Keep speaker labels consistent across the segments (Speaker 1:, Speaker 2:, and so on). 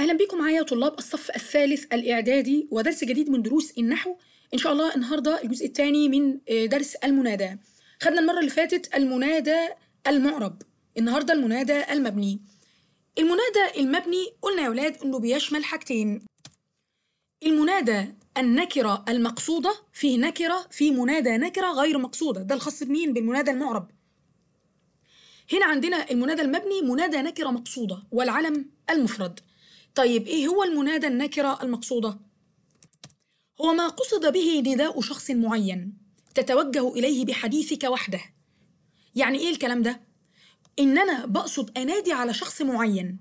Speaker 1: أهلا بيكم معايا طلاب الصف الثالث الإعدادي ودرس جديد من دروس النحو إن شاء الله النهاردة الجزء الثاني من آه، درس المنادى خدنا المرة اللي فاتت المنادى المعرب النهاردة المنادى المبني المنادى المبني قلنا يا ولاد إنه بيشمل حاجتين المنادى النكرة المقصودة فيه نكرة في منادى نكرة غير مقصودة ده الخاص بمين بالمنادى المعرب هنا عندنا المنادى المبني منادى نكرة مقصودة والعلم المفرد طيب إيه هو المنادى النكرة المقصودة؟ هو ما قصد به نداء شخص معين تتوجه إليه بحديثك وحده يعني إيه الكلام ده؟ إن أنا بقصد أنادي على شخص معين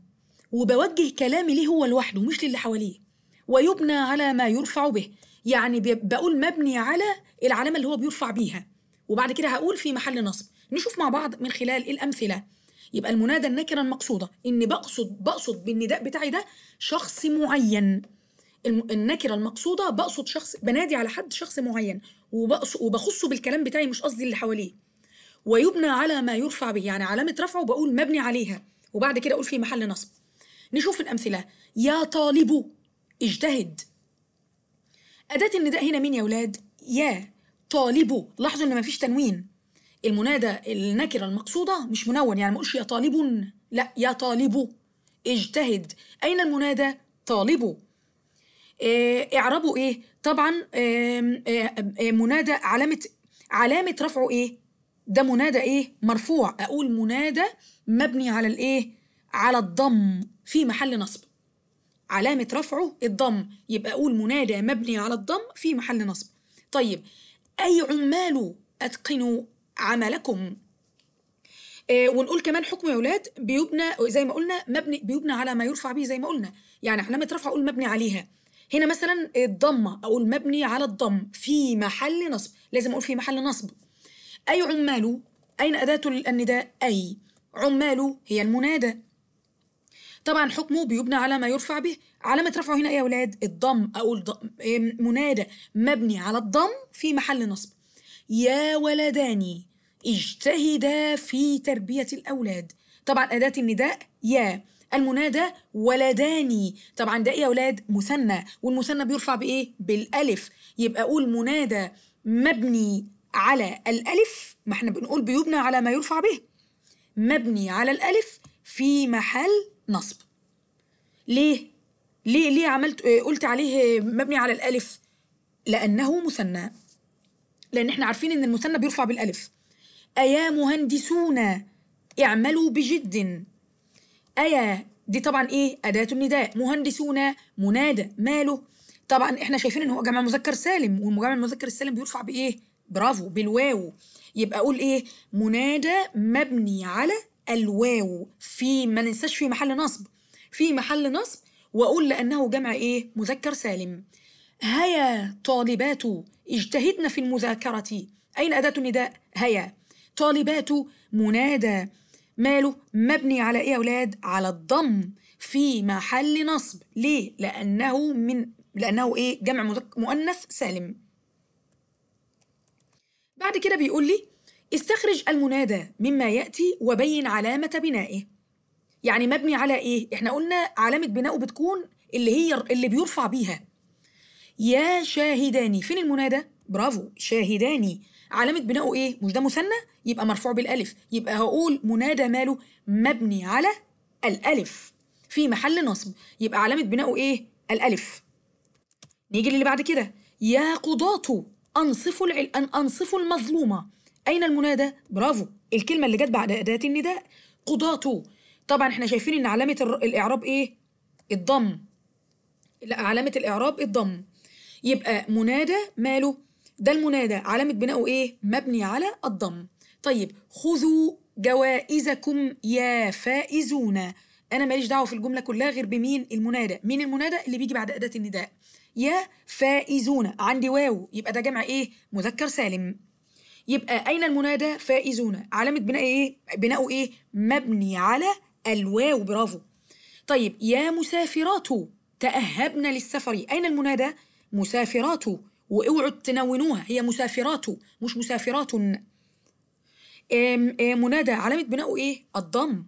Speaker 1: وبوجه كلامي ليه هو لوحده مش للي حواليه ويبنى على ما يرفع به يعني بقول مبني على العلامة اللي هو بيرفع بيها وبعد كده هقول في محل نصب نشوف مع بعض من خلال الأمثلة يبقى المنادى النكره المقصوده ان بقصد بقصد بالنداء بتاعي ده شخص معين النكره المقصوده بقصد شخص بنادي على حد شخص معين وبقصد وبخصه بالكلام بتاعي مش قصدي اللي حواليه ويبنى على ما يرفع به يعني علامه رفعه بقول مبني عليها وبعد كده اقول في محل نصب نشوف الامثله يا طالب اجتهد اداه النداء هنا مين يا اولاد يا طالب لاحظوا ان مفيش تنوين المنادى النكرة المقصودة مش منون يعني ما اقولش يا طالب لا يا طالب اجتهد أين المنادى طالب اه اعربوا ايه طبعا اه اه منادى علامة علامة رفعه ايه ده منادى ايه مرفوع اقول منادى مبني على الايه على الضم في محل نصب علامة رفعه الضم يبقى أقول منادى مبني على الضم في محل نصب طيب أي عمال أتقنوا عملكم آه، ونقول كمان حكم يا اولاد بيبنى زي ما قلنا مبني بيبنى على ما يرفع به زي ما قلنا يعني علامه رفع اقول مبني عليها هنا مثلا الضمه اقول مبني على الضم في محل نصب لازم اقول في محل نصب اي عمال اين اداه النداء اي عمال هي المنادى طبعا حكمه بيبنى على ما يرفع به علامة رفعه هنا ايه يا اولاد الضم أقول منادى مبني على الضم في محل نصب يا ولداني اجتهدا في تربية الأولاد طبعا أداة النداء يا المنادى ولداني طبعا ده يا اولاد مثنى والمثنى بيرفع بايه بالالف يبقى اقول منادى مبني على الالف ما احنا بنقول بيبنى على ما يرفع به مبني على الالف في محل نصب ليه ليه ليه عملت آه، قلت عليه مبني على الالف لانه مثنى لان احنا عارفين ان المثنى بيرفع بالالف أيا مهندسون اعملوا بجد أيا دي طبعا إيه أداة النداء مهندسون منادى ماله طبعا إحنا شايفين إن هو جمع مذكر سالم والمجمع المذكر السالم بيرفع بإيه برافو بالواو يبقى أقول إيه منادى مبني على الواو في ما ننساش في محل نصب في محل نصب وأقول لأنه جمع إيه مذكر سالم هيا طالبات اجتهدن في المذاكرة أين أداة النداء؟ هيا طالباته منادى ماله مبني على ايه يا اولاد على الضم في محل نصب ليه لانه من لانه ايه جمع مؤنث سالم بعد كده بيقول لي استخرج المنادى مما ياتي وبين علامه بنائه يعني مبني على ايه احنا قلنا علامه بنائه بتكون اللي هي اللي بيرفع بيها يا شاهداني فين المنادى برافو شاهداني علامة بناؤه إيه؟ مش ده مثنى؟ يبقى مرفوع بالألف يبقى هقول منادى ماله مبني على الألف في محل نصب يبقى علامة بناؤه إيه؟ الألف نيجي للي بعد كده يا قضاة أنصفوا العل... أن أنصفوا المظلومة أين المنادى؟ برافو الكلمة اللي جت بعد أداة النداء قضاة طبعا احنا شايفين إن علامة الإعراب إيه؟ الضم لا علامة الإعراب الضم يبقى منادى ماله ده المنادى علامة بناؤه إيه؟ مبني على الضم طيب خذوا جوائزكم يا فائزون أنا ماليش دعوة في الجملة كلها غير بمين المنادى مين المنادى اللي بيجي بعد أداة النداء يا فائزون عندي واو يبقى ده جمع إيه؟ مذكر سالم يبقى أين المنادى فائزون علامة بناء إيه؟ بناؤه إيه؟ مبني على الواو برافو طيب يا مسافرات تأهبنا للسفر أين المنادى؟ مسافرات واوعوا تنونوها هي مسافرات مش مسافرات منادى علامة بناؤه ايه؟ الضم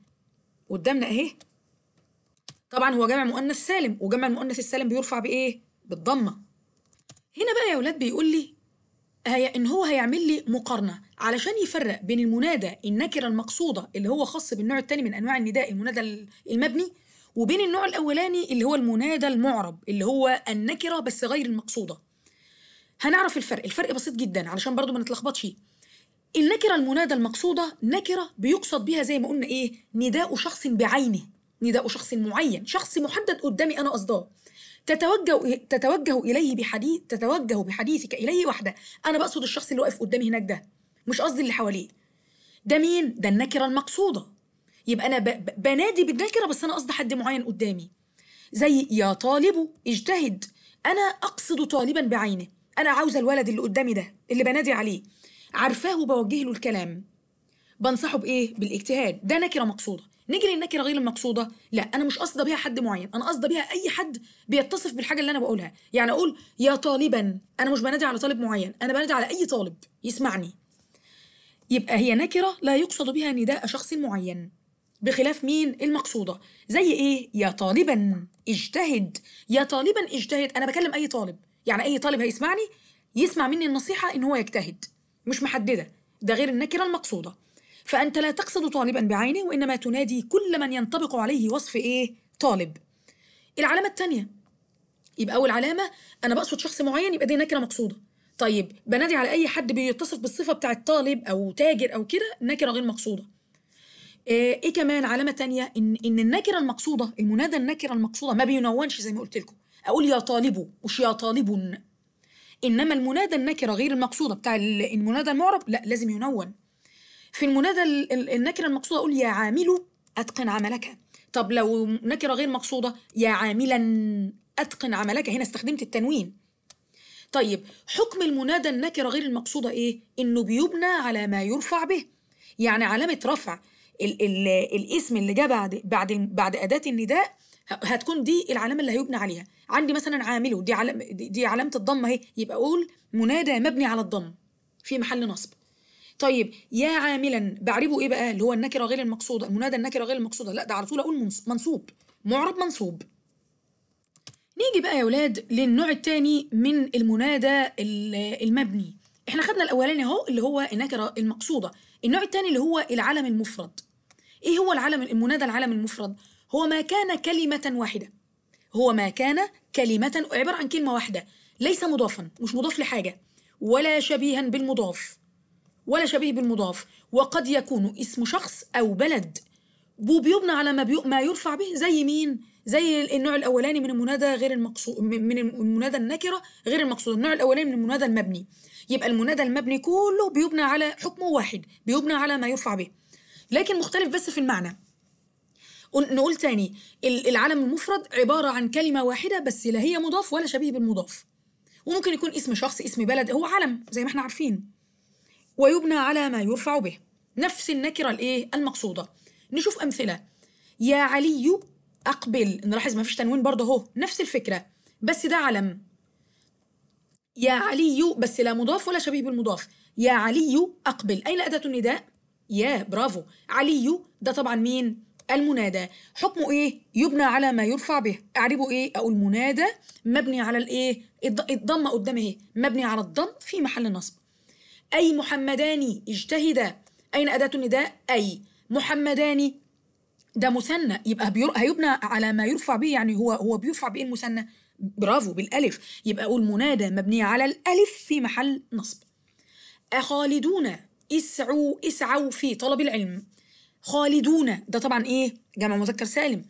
Speaker 1: قدامنا اهي طبعا هو جمع مؤنث سالم وجمع المؤنث السالم بيرفع بايه؟ بالضمة هنا بقى يا ولاد بيقول لي هي ان هو هيعمل لي مقارنه علشان يفرق بين المنادى النكره المقصوده اللي هو خاص بالنوع الثاني من انواع النداء المنادى المبني وبين النوع الاولاني اللي هو المنادى المعرب اللي هو النكره بس غير المقصوده هنعرف الفرق الفرق بسيط جدا علشان برضو ما نتلخبطش النكره المنادى المقصوده نكره بيقصد بها زي ما قلنا ايه نداء شخص بعينه نداء شخص معين شخص محدد قدامي انا قصداه تتوجه تتوجه اليه بحديث تتوجه بحديثك اليه وحده انا بقصد الشخص اللي واقف قدامي هناك ده مش قصدي اللي حواليه ده مين ده النكره المقصوده يبقى انا بنادي بالنكره بس انا قصدي حد معين قدامي زي يا طالب اجتهد انا اقصد طالبا بعينه انا عاوزه الولد اللي قدامي ده اللي بنادي عليه عارفاه وبوجه له الكلام بنصحه بايه بالاجتهاد ده نكره مقصوده نيجي للنكره غير المقصوده لا انا مش قصده بيها حد معين انا قصده بيها اي حد بيتصف بالحاجه اللي انا بقولها يعني اقول يا طالبا انا مش بنادي على طالب معين انا بنادي على اي طالب يسمعني يبقى هي نكره لا يقصد بها نداء شخص معين بخلاف مين المقصوده زي ايه يا طالبا اجتهد يا طالبا اجتهد انا بكلم اي طالب يعني اي طالب هيسمعني يسمع مني النصيحه ان هو يجتهد مش محدده ده غير النكره المقصوده فانت لا تقصد طالبا بعينه وانما تنادي كل من ينطبق عليه وصف ايه طالب العلامه الثانيه يبقى اول علامه انا بقصد شخص معين يبقى دي نكره مقصوده طيب بنادي على اي حد بيتصف بالصفه بتاعه طالب او تاجر او كده نكره غير مقصوده آه، ايه كمان علامه تانية ان ان النكره المقصوده المنادى النكره المقصوده ما بينونش زي ما قلت لكم أقول يا طالب مش يا طالب إنما المنادى النكرة غير المقصودة بتاع المنادى المعرب لا لازم ينون في المنادى النكرة المقصودة أقول يا عامل أتقن عملك طب لو نكرة غير مقصودة يا عاملا أتقن عملك هنا استخدمت التنوين طيب حكم المنادى النكرة غير المقصودة إيه؟ إنه بيبنى على ما يرفع به يعني علامة رفع الـ الـ الاسم اللي جاء بعد بعد بعد أداة النداء هتكون دي العلامه اللي هيبنى عليها عندي مثلا عامله دي علامه دي علامه الضم اهي يبقى اقول منادى مبني على الضم في محل نصب طيب يا عاملا بعربه ايه بقى اللي هو النكره غير المقصوده المنادى النكره غير المقصوده لا ده على طول اقول منصوب معرب منصوب نيجي بقى يا ولاد للنوع الثاني من المنادى المبني احنا خدنا الاولاني اهو اللي هو النكره المقصوده النوع الثاني اللي هو العلم المفرد ايه هو العلم المنادى العلم المفرد هو ما كان كلمة واحدة هو ما كان كلمة عبارة عن كلمة واحدة ليس مضافا مش مضاف لحاجة ولا شبيها بالمضاف ولا شبيه بالمضاف وقد يكون اسم شخص أو بلد وبيبنى على ما, ما يرفع به زي مين؟ زي النوع الأولاني من المنادى غير المقصود من المنادى النكرة غير المقصودة النوع الأولاني من المنادى المبني يبقى المنادى المبني كله بيبنى على حكمه واحد بيبنى على ما يرفع به لكن مختلف بس في المعنى نقول تاني العالم المفرد عبارة عن كلمة واحدة بس لا هي مضاف ولا شبيه بالمضاف وممكن يكون اسم شخص اسم بلد هو علم زي ما احنا عارفين ويبنى على ما يرفع به نفس النكرة الايه المقصودة نشوف أمثلة يا علي أقبل نلاحظ ما فيش تنوين برضه أهو نفس الفكرة بس ده علم يا علي بس لا مضاف ولا شبيه بالمضاف يا علي أقبل أين أداة النداء؟ يا برافو علي ده طبعا مين؟ المنادى حكمه ايه يبنى على ما يرفع به اعربه ايه اقول منادى مبني على الايه الضمه قدام ايه مبني على الضم في محل نصب اي محمدان اجتهدا اين اداه النداء اي محمدان ده مثنى يبقى بير... هيبنى على ما يرفع به يعني هو هو بيرفع بايه المثنى برافو بالالف يبقى اقول منادى مبني على الالف في محل نصب أخالدون اسعوا اسعوا في طلب العلم خالدون ده طبعا ايه جمع مذكر سالم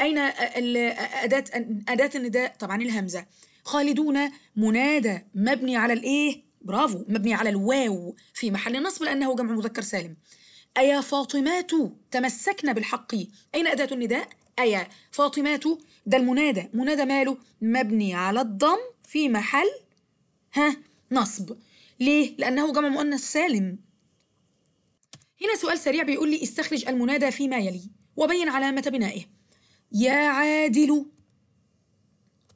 Speaker 1: اين اداه اداه النداء طبعا الهمزه خالدون منادى مبني على الايه برافو مبني على الواو في محل نصب لانه جمع مذكر سالم ايا فاطمات تمسكن بالحق اين اداه النداء ايا فاطمات ده المنادى منادى ماله مبني على الضم في محل ها نصب ليه لانه جمع مؤنث سالم هنا سؤال سريع بيقول لي استخرج المنادى فيما يلي وبين علامة بنائه يا عادل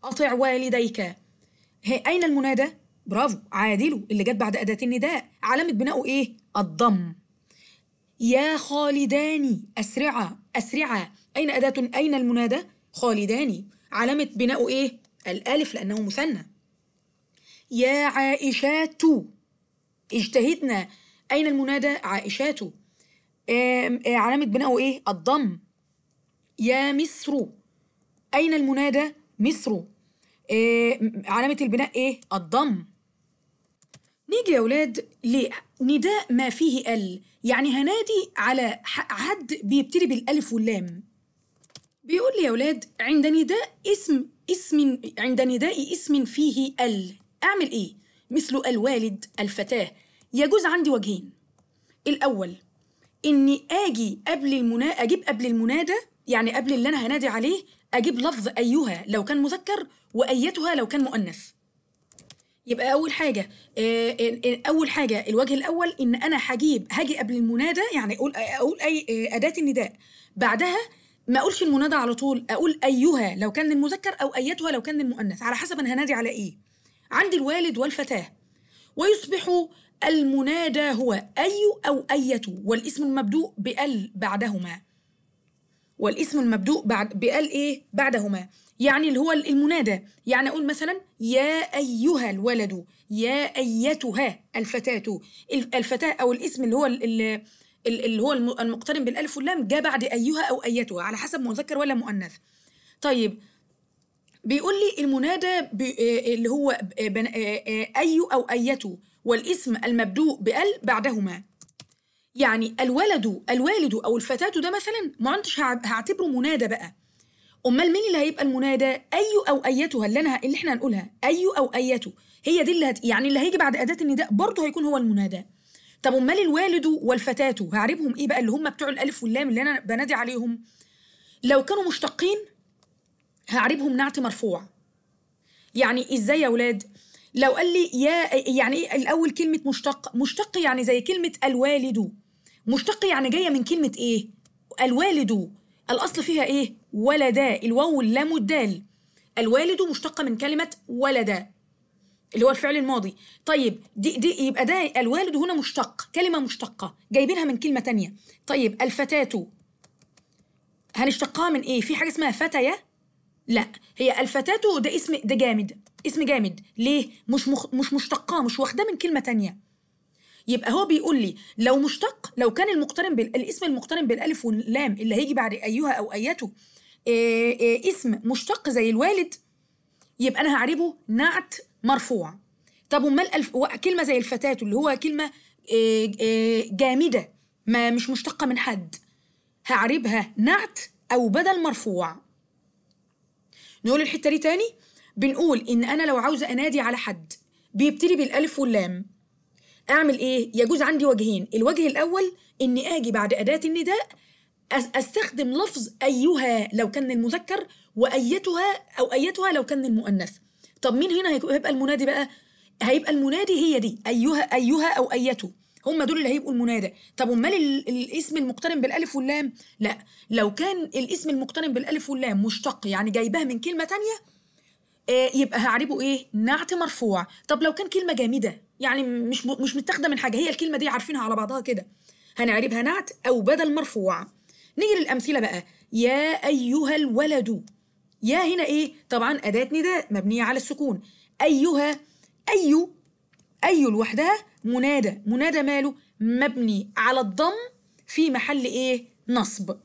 Speaker 1: أطع والديك أين المنادى؟ برافو عادل اللي جت بعد أداة النداء علامة بنائه إيه؟ الضم يا خالدان أسرعة أسرعة أين أداة أين المنادى؟ خالدان علامة بنائه إيه؟ الألف لأنه مثنى يا عائشات اجتهدنا أين المنادى عائشات آه، علامة بناءه إيه؟ الضم يا مصر أين المنادى؟ مصر آه، علامة البناء إيه؟ الضم نيجي يا ولاد لنداء ما فيه ال يعني هنادي على حد بيبتدي بالالف واللام بيقول لي يا ولاد عند نداء اسم اسم عند نداء اسم فيه ال اعمل ايه مثل الوالد الفتاه يجوز عندي وجهين الاول اني اجي قبل المنا اجيب قبل المنادى يعني قبل اللي انا هنادي عليه اجيب لفظ ايها لو كان مذكر وايتها لو كان مؤنث يبقى اول حاجه آه، آه، آه، اول حاجه الوجه الاول ان انا هجيب هاجي قبل المنادى يعني اقول اقول اي اداه النداء بعدها ما اقولش المنادى على طول اقول ايها لو كان المذكر او ايتها لو كان المؤنث على حسب انا هنادي على ايه عندي الوالد والفتاه ويصبح المنادى هو أي أو أية والاسم المبدوء بأل بعدهما والاسم المبدوء بعد بأل إيه بعدهما يعني اللي هو المنادى يعني أقول مثلا يا أيها الولد يا أيتها الفتاة الفتاة أو الاسم اللي هو اللي هو المقترن بالألف واللام جاء بعد أيها أو أيتها على حسب مذكر ولا مؤنث طيب بيقول لي المنادى آه، آه، اللي هو آه، أي أو أيته والاسم المبدوء بأل بعدهما يعني الولد الوالد أو الفتاة ده مثلا ما انتش هعتبره منادى بقى أمال مين اللي هيبقى المنادى أي أو أيتها اللي أنا اللي إحنا هنقولها أي أو أيته هي دي اللي هت... يعني اللي هيجي بعد أداة النداء برضه هيكون هو المنادى طب امال الوالد والفتاة هعربهم ايه بقى اللي هم بتوع الالف واللام اللي انا بنادي عليهم لو كانوا مشتقين هعربهم نعت مرفوع يعني ازاي يا اولاد لو قال لي يا يعني ايه الاول كلمه مشتق مشتق يعني زي كلمه الوالد مشتق يعني جايه من كلمه ايه الوالد الاصل فيها ايه ولدا الواو اللام والدال الوالد مشتقه من كلمه ولدا اللي هو الفعل الماضي طيب دي دي يبقى ده الوالد هنا مشتق كلمه مشتقه جايبينها من كلمه تانية طيب الفتاه هنشتقها من ايه في حاجه اسمها فتيه لا هي الفتاة ده اسم ده جامد اسم جامد ليه مش مخ... مش مشتقاه مش واخداه من كلمة تانية يبقى هو بيقول لي لو مشتق لو كان المقترن بال... الاسم المقترن بالالف واللام اللي هيجي بعد ايها او ايته إيه إيه اسم مشتق زي الوالد يبقى انا هعربه نعت مرفوع طب امال الف... كلمه زي الفتاه اللي هو كلمه إيه جامده ما مش مشتقه من حد هعربها نعت او بدل مرفوع نقول الحته دي تاني بنقول ان انا لو عاوزه انادي على حد بيبتدي بالالف واللام اعمل ايه يجوز عندي وجهين الوجه الاول اني اجي بعد اداه النداء استخدم لفظ ايها لو كان المذكر وايتها او ايتها لو كان المؤنث طب مين هنا هيبقى المنادي بقى هيبقى المنادي هي دي ايها ايها او ايته هم دول اللي هيبقوا المنادى طب امال الاسم المقترن بالالف واللام لا لو كان الاسم المقترن بالالف واللام مشتق يعني جايباه من كلمه تانية آه، يبقى هعربه ايه نعت مرفوع طب لو كان كلمه جامده يعني مش مش متاخده من حاجه هي الكلمه دي عارفينها على بعضها كده هنعربها نعت او بدل مرفوع نيجي للامثله بقى يا ايها الولد يا هنا ايه طبعا اداه نداء مبنيه على السكون ايها اي أيوه أي لوحدها منادى منادى ماله مبني على الضم في محل إيه نصب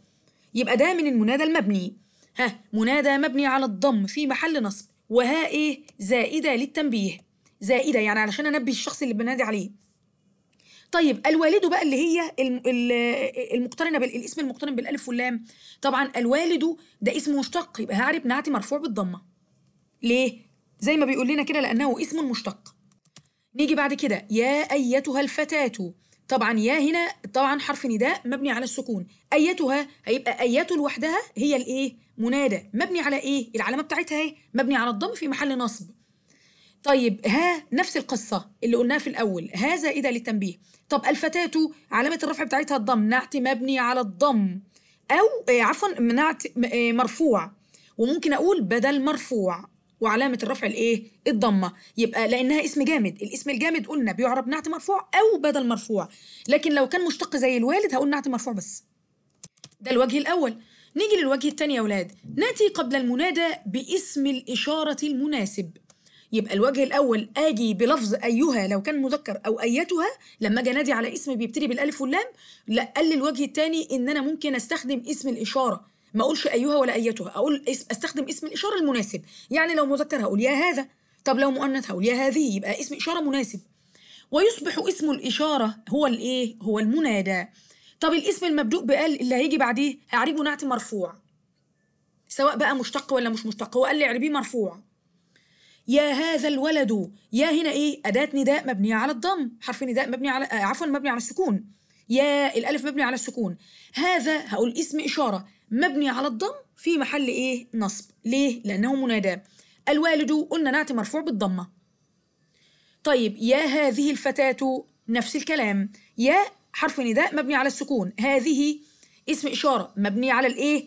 Speaker 1: يبقى ده من المنادى المبني ها منادى مبني على الضم في محل نصب وها إيه زائدة للتنبيه زائدة يعني علشان أنبه الشخص اللي بنادي عليه طيب الوالد بقى اللي هي المقترنه الاسم المقترن بالالف واللام طبعا الوالد ده اسم مشتق يبقى هعرف نعتي مرفوع بالضمه ليه زي ما بيقول لنا كده لانه اسم مشتق نيجي بعد كده يا أيتها الفتاة طبعا يا هنا طبعا حرف نداء مبني على السكون أيتها هيبقى أيات لوحدها هي الإيه؟ منادى مبني على إيه؟ العلامة بتاعتها إيه؟ مبني على الضم في محل نصب طيب ها نفس القصة اللي قلناها في الأول ها زائدة للتنبيه طب الفتاة علامة الرفع بتاعتها الضم نعت مبني على الضم أو آه، عفوا نعت آه، مرفوع وممكن أقول بدل مرفوع وعلامه الرفع الايه الضمه يبقى لانها اسم جامد الاسم الجامد قلنا بيعرب نعت مرفوع او بدل مرفوع لكن لو كان مشتق زي الوالد هقول نعت مرفوع بس ده الوجه الاول نيجي للوجه الثاني يا ولاد ناتي قبل المنادى باسم الإشارة المناسب يبقى الوجه الأول آجي بلفظ أيها لو كان مذكر أو أيتها لما أجي أنادي على اسم بيبتدي بالألف واللام لا قال الوجه الثاني إن أنا ممكن أستخدم اسم الإشارة ما اقولش ايها ولا ايتها اقول استخدم اسم الاشاره المناسب يعني لو مذكر هقول يا هذا طب لو مؤنث هقول يا هذه يبقى اسم اشاره مناسب ويصبح اسم الاشاره هو الايه هو المنادى طب الاسم المبدوء بقال اللي هيجي بعديه هعربه نعت مرفوع سواء بقى مشتق ولا مش مشتق هو قال لي اعربيه مرفوع يا هذا الولد يا هنا ايه اداه نداء مبنيه على الضم حرف نداء مبني على آه، عفوا مبني على السكون يا الالف مبني على السكون هذا هقول اسم اشاره مبني على الضم في محل ايه نصب ليه لانه منادى الوالد قلنا نعت مرفوع بالضمه طيب يا هذه الفتاه نفس الكلام يا حرف نداء مبني على السكون هذه اسم اشاره مبني على الايه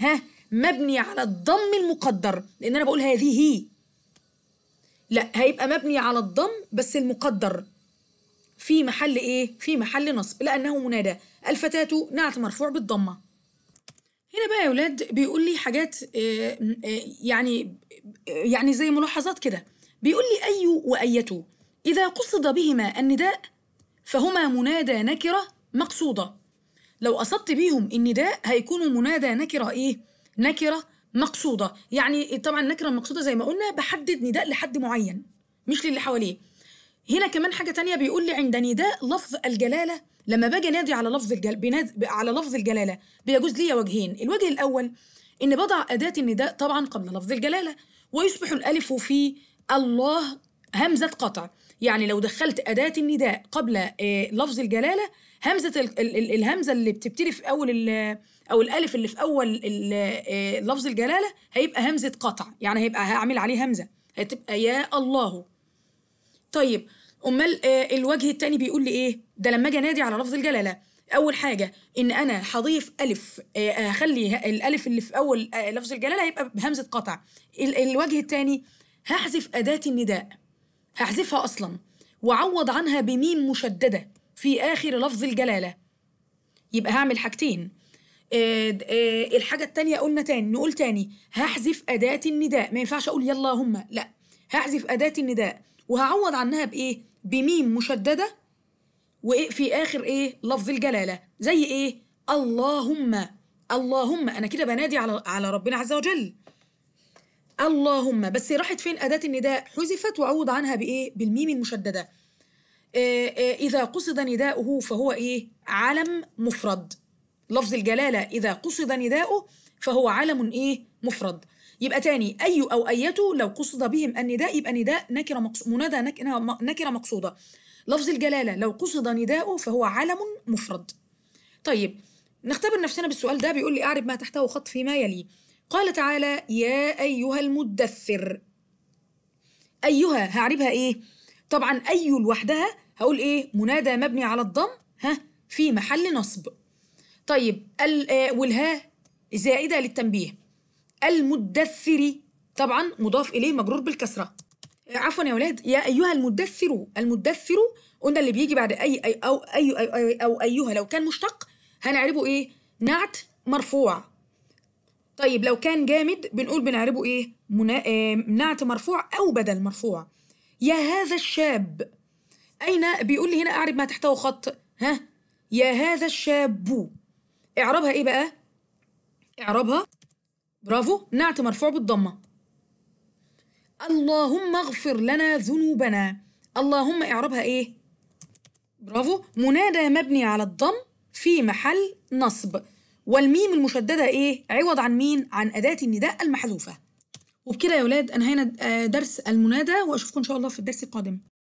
Speaker 1: ها مبني على الضم المقدر لان انا بقول هذه لا هيبقى مبني على الضم بس المقدر في محل ايه في محل نصب لانه منادى الفتاه نعت مرفوع بالضمه هنا بقى يا ولاد بيقول لي حاجات آه، آه، يعني آه، يعني زي ملاحظات كده بيقول لي أي وأيته إذا قصد بهما النداء فهما منادى نكرة مقصودة لو أصبت بيهم النداء هيكونوا منادى نكرة إيه؟ نكرة مقصودة يعني طبعا النكرة المقصودة زي ما قلنا بحدد نداء لحد معين مش للي حواليه هنا كمان حاجة تانية بيقول لي عند نداء لفظ الجلالة لما باجي انادي على لفظ الجل... بناد... على لفظ الجلاله بيجوز لي وجهين الوجه الاول ان بضع اداه النداء طبعا قبل لفظ الجلاله ويصبح الالف في الله همزه قطع يعني لو دخلت أداة النداء قبل آه، لفظ الجلالة همزة ال الهمزة اللي بتبتدي في أول أو الألف اللي في أول آه، لفظ الجلالة هيبقى همزة قطع يعني هيبقى هعمل عليه همزة هتبقى يا الله طيب امال آه، الوجه التاني بيقول لي ايه ده لما اجي انادي على لفظ الجلاله اول حاجه ان انا هضيف الف آه، آه، اخلي الالف اللي في اول لفظ الجلاله هيبقى بهمزه قطع الوجه الثاني هحذف اداه النداء هحذفها اصلا وعوض عنها بميم مشدده في اخر لفظ الجلاله يبقى هعمل حاجتين الحاجه الثانيه قلنا تاني نقول تاني هحذف اداه النداء ما ينفعش اقول يلا هم لا هحذف اداه النداء وهعوض عنها بايه بميم مشدده وايه في اخر ايه لفظ الجلاله زي ايه اللهم اللهم انا كده بنادي على على ربنا عز وجل اللهم بس راحت فين اداه النداء حذفت وعوض عنها بايه بالميم المشدده آه، آه، إذا قصد نداؤه فهو إيه؟ علم مفرد لفظ الجلالة إذا قصد نداؤه فهو علم إيه؟ مفرد يبقى تاني أي أو أيته لو قصد بهم النداء يبقى نداء نكرة مقصودة منادى نكرة مقصودة لفظ الجلالة لو قصد نداؤه فهو علم مفرد طيب نختبر نفسنا بالسؤال ده بيقول لي أعرب ما تحته خط فيما يلي قال تعالى يا أيها المدثر أيها هعربها إيه؟ طبعا أي لوحدها هقول إيه؟ منادى مبني على الضم ها في محل نصب طيب آه، والها زائدة للتنبيه المدثر طبعا مضاف إليه مجرور بالكسرة آه، عفوا يا ولاد يا أيها المدثر المدثر قلنا اللي بيجي بعد أي, أي أو أي, أي, أي أو أيها لو كان مشتق هنعربه إيه نعت مرفوع طيب لو كان جامد بنقول بنعربه إيه منا... آه، نعت مرفوع أو بدل مرفوع يا هذا الشاب أين بيقول لي هنا أعرب ما تحته خط ها يا هذا الشاب اعربها ايه بقى اعربها برافو نعت مرفوع بالضمة اللهم اغفر لنا ذنوبنا اللهم إعرابها إيه؟ برافو منادى مبني على الضم في محل نصب والميم المشددة إيه؟ عوض عن مين؟ عن أداة النداء المحذوفة وبكده يا ولاد أنهينا آه، درس المنادى وأشوفكم إن شاء الله في الدرس القادم